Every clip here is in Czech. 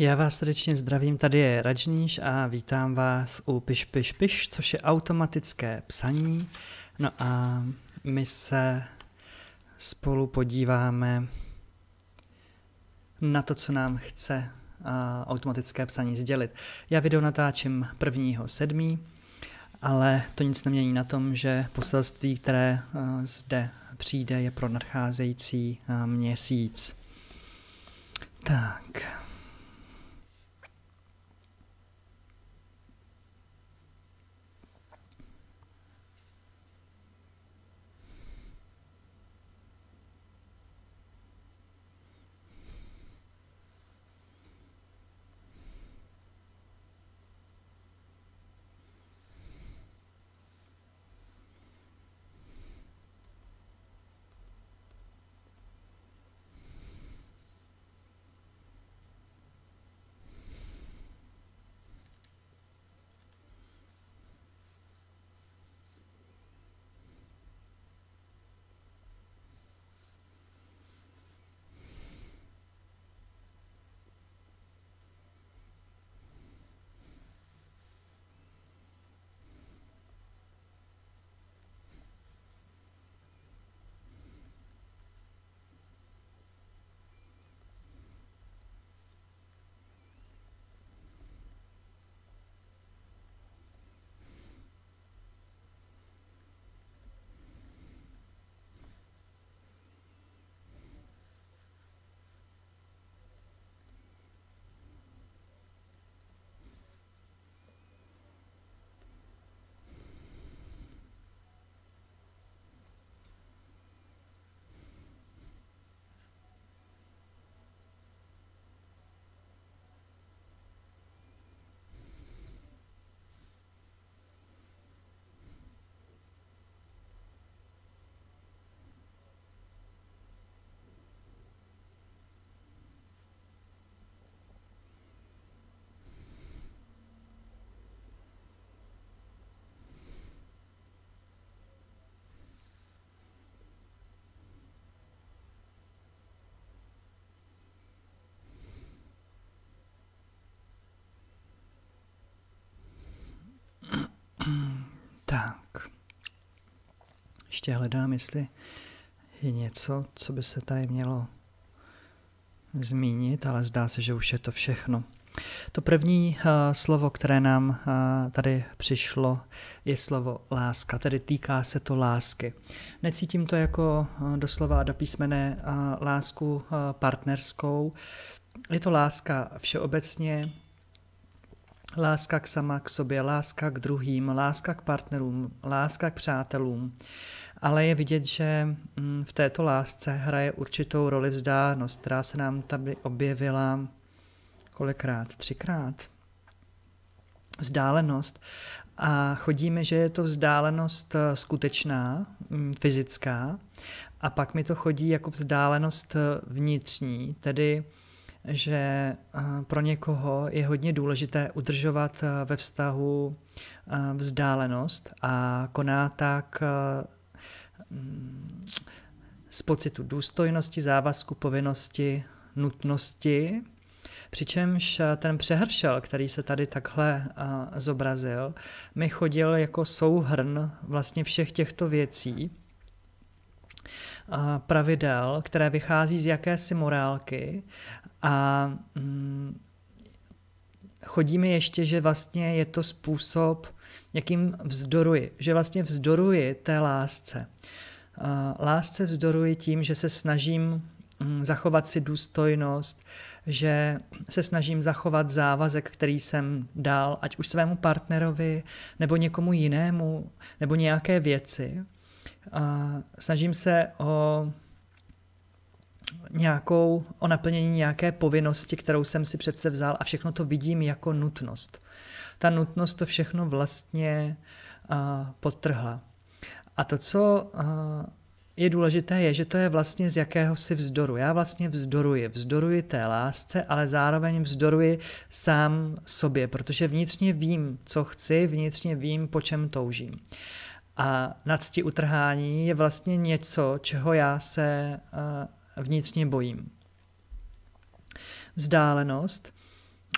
Já vás srdečně zdravím, tady je Rajníš a vítám vás u Piš Piš Piš, což je automatické psaní. No a my se spolu podíváme na to, co nám chce automatické psaní sdělit. Já video natáčím prvního 7., ale to nic nemění na tom, že poselství, které zde přijde, je pro nadcházející měsíc. Tak. Tak. Ještě hledám, jestli je něco, co by se tady mělo zmínit, ale zdá se, že už je to všechno. To první uh, slovo, které nám uh, tady přišlo, je slovo láska, tedy týká se to lásky. Necítím to jako uh, doslova do písmene lásku partnerskou. Je to láska všeobecně, láska k sama k sobě, láska k druhým, láska k partnerům, láska k přátelům. Ale je vidět, že mm, v této lásce hraje určitou roli vzdálenost, která se nám tady objevila kolikrát, třikrát. Vzdálenost. A chodíme, že je to vzdálenost eh, skutečná, mm, fyzická, a pak mi to chodí jako vzdálenost eh, vnitřní, tedy že eh, pro někoho je hodně důležité udržovat eh, ve vztahu eh, vzdálenost a koná tak mm, z pocitu důstojnosti, závazku, povinnosti, nutnosti. Přičemž ten přehršel, který se tady takhle zobrazil, mi chodil jako souhrn vlastně všech těchto věcí, pravidel, které vychází z jakési morálky a mm, chodí mi ještě, že vlastně je to způsob, jakým vzdoruji, že vlastně vzdoruji té lásce. Lásce vzdoruji tím, že se snažím mm, zachovat si důstojnost, že se snažím zachovat závazek, který jsem dal, ať už svému partnerovi, nebo někomu jinému, nebo nějaké věci. Snažím se o nějakou, o naplnění nějaké povinnosti, kterou jsem si přece vzal a všechno to vidím jako nutnost. Ta nutnost to všechno vlastně uh, potrhla. A to, co uh, je důležité, je, že to je vlastně z jakého si vzdoru. Já vlastně vzdoruji. Vzdoruji té lásce, ale zároveň vzdoruji sám sobě, protože vnitřně vím, co chci, vnitřně vím, po čem toužím. A nadsti utrhání je vlastně něco, čeho já se uh, vnitřně bojím. Vzdálenost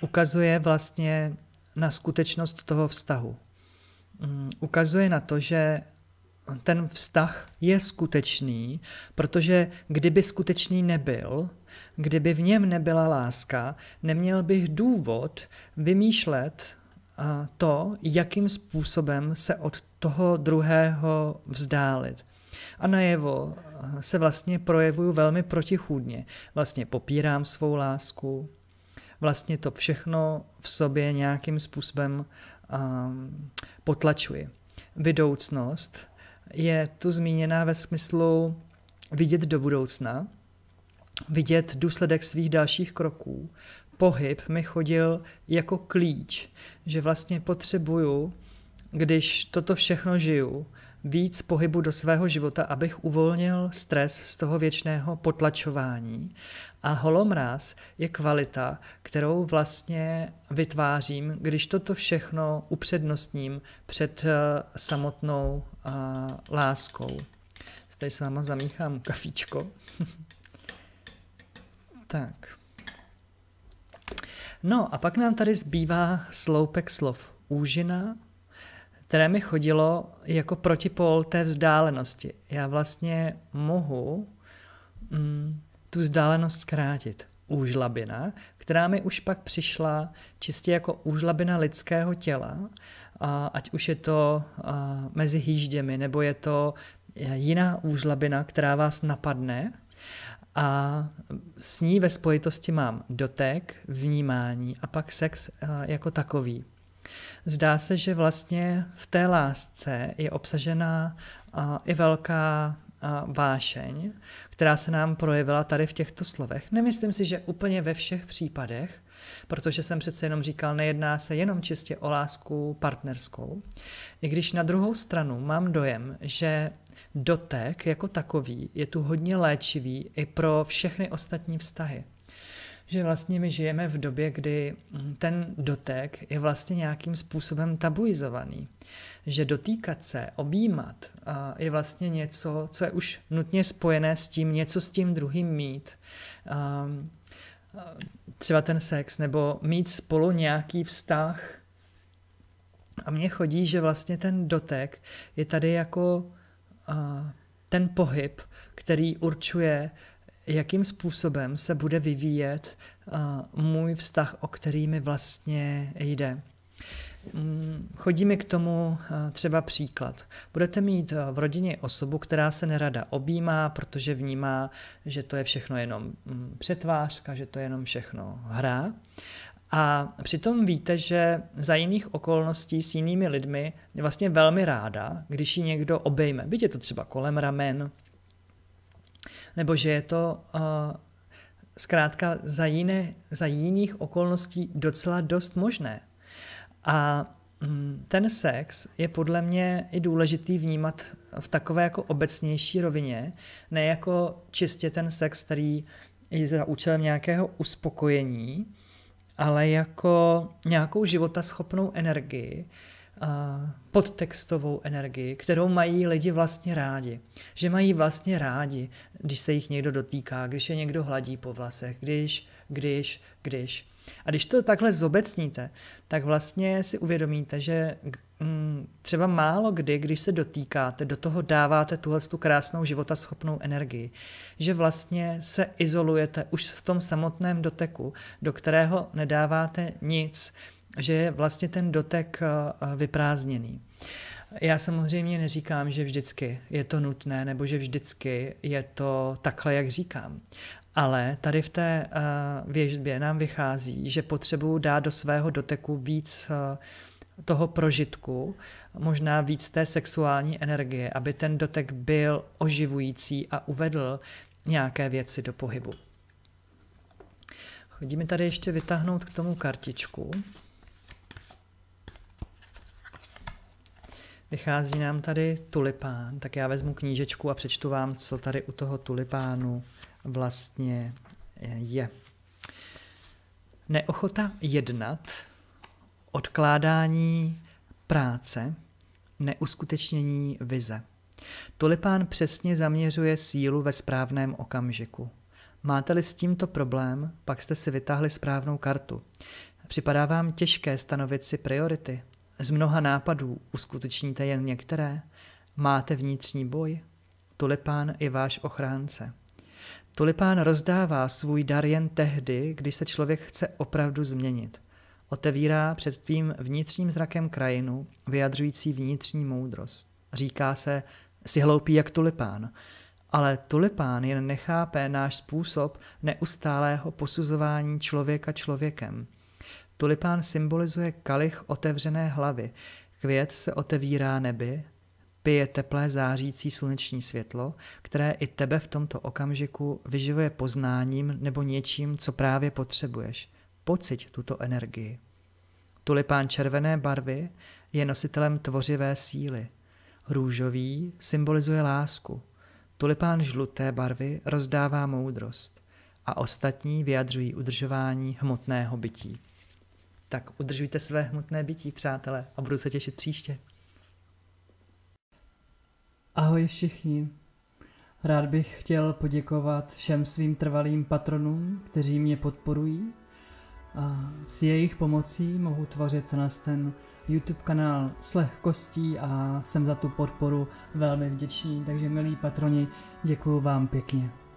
ukazuje vlastně na skutečnost toho vztahu. Mm, ukazuje na to, že ten vztah je skutečný, protože kdyby skutečný nebyl, kdyby v něm nebyla láska, neměl bych důvod vymýšlet to, jakým způsobem se od toho druhého vzdálit a najevo eh, se vlastně projevuju velmi protichůdně. Vlastně popírám svou lásku, vlastně to všechno v sobě nějakým způsobem um, potlačuji. Vydoucnost je tu zmíněná ve smyslu vidět do budoucna, vidět důsledek svých dalších kroků. Pohyb mi chodil jako klíč, že vlastně potřebuju, když toto všechno žiju, víc pohybu do svého života, abych uvolnil stres z toho věčného potlačování. A holomráz je kvalita, kterou vlastně vytvářím, když toto všechno upřednostním před eh, samotnou eh, láskou. Tady s váma zamíchám kafíčko. tak. No a pak nám tady zbývá sloupek slov úžina, které mi chodilo jako protipol té vzdálenosti. Já vlastně mohu mm, tu vzdálenost zkrátit. Úžlabina, která mi už pak přišla čistě jako úžlabina lidského těla, a ať už je to a, mezi hýžděmi, nebo je to e, jiná úžlabina, která vás napadne. A s ní ve spojitosti mám dotek, vnímání a pak sex a, jako takový. Zdá se, že vlastně v té lásce je obsažená i velká a, vášeň, která se nám projevila tady v těchto slovech. Nemyslím si, že úplně ve všech případech, protože jsem přece jenom říkal, nejedná se jenom čistě o lásku partnerskou. I když na druhou stranu mám dojem, že dotek jako takový je tu hodně léčivý i pro všechny ostatní vztahy že vlastně my žijeme v době, kdy ten dotek je vlastně nějakým způsobem tabuizovaný. Že dotýkat se, objímat je vlastně něco, co je už nutně spojené s tím, něco s tím druhým mít. Třeba ten sex, nebo mít spolu nějaký vztah. A mně chodí, že vlastně ten dotek je tady jako ten pohyb, který určuje jakým způsobem se bude vyvíjet eh, můj vztah, o který mi vlastně jde. Mm, Chodí mi k tomu eh, třeba příklad. Budete mít eh, v rodině osobu, která se nerada objímá, protože vnímá, že to je všechno jenom mm, přetvářka, že to je jenom všechno hra. A přitom víte, že za jiných okolností s jinými lidmi je vlastně velmi ráda, když ji někdo obejme. Byť je to třeba kolem ramen, nebo že je to uh, zkrátka za, jiné, za jiných okolností docela dost možné. A mm, ten sex je podle mě i důležitý vnímat v takové jako obecnější rovině, ne jako čistě ten sex, který je za účelem nějakého uspokojení, ale jako nějakou životaschopnou energii, podtextovou energii, kterou mají lidi vlastně rádi. Že mají vlastně rádi, když se jich někdo dotýká, když je někdo hladí po vlasech, když, když, když. A když to takhle zobecníte, tak vlastně si uvědomíte, že mm, třeba málo kdy, když se dotýkáte, do toho dáváte tuhle tu krásnou života schopnou energii, že vlastně se izolujete už v tom samotném doteku, do kterého nedáváte nic, že je vlastně ten dotek eh, eh, vyprázdněný. Já samozřejmě neříkám, že vždycky je to nutné, nebo že vždycky je to takhle, jak říkám. Ale tady v té eh, věžbě nám vychází, že potřebuji dát do svého doteku víc toho prožitku, možná víc té sexuální energie, aby ten dotek byl oživující a uvedl nějaké věci do pohybu. Chodíme tady ještě vytáhnout k tomu kartičku. Vychází nám tady tulipán, tak já vezmu knížečku a přečtu vám, co tady u toho tulipánu vlastně eh, je. Neochota jednat, odkládání práce, neuskutečnění vize. Tulipán přesně zaměřuje sílu ve správném okamžiku. Máte-li s tímto problém, pak jste si vytáhli správnou kartu. Připadá vám těžké stanovit si priority, z mnoha nápadů uskutečníte jen některé. Máte vnitřní boj. Tulipán je váš ochránce. Tulipán rozdává svůj dar jen tehdy, když se člověk chce opravdu změnit. Otevírá před tvým vnitřním zrakem krajinu, vyjadřující vnitřní moudrost. Říká se, si hloupý jak tulipán. Ale tulipán jen nechápe náš způsob neustálého posuzování člověka člověkem – Tulipán symbolizuje kalich otevřené hlavy. Květ se otevírá nebi, pije teplé zářící sluneční světlo, které i tebe v tomto okamžiku vyživuje poznáním nebo něčím, co právě potřebuješ. Pocit tuto energii. Tulipán červené barvy je nositelem tvořivé síly. Růžový symbolizuje lásku. Tulipán žluté barvy rozdává moudrost a ostatní vyjadřují udržování hmotného bytí. Tak udržujte své hmotné bytí, přátelé, a budu se těšit příště. Ahoj všichni. Rád bych chtěl poděkovat všem svým trvalým patronům, kteří mě podporují. A s jejich pomocí mohu tvořit nás ten YouTube kanál s lehkostí a jsem za tu podporu velmi vděčný. Takže milí patroni, děkuji vám pěkně.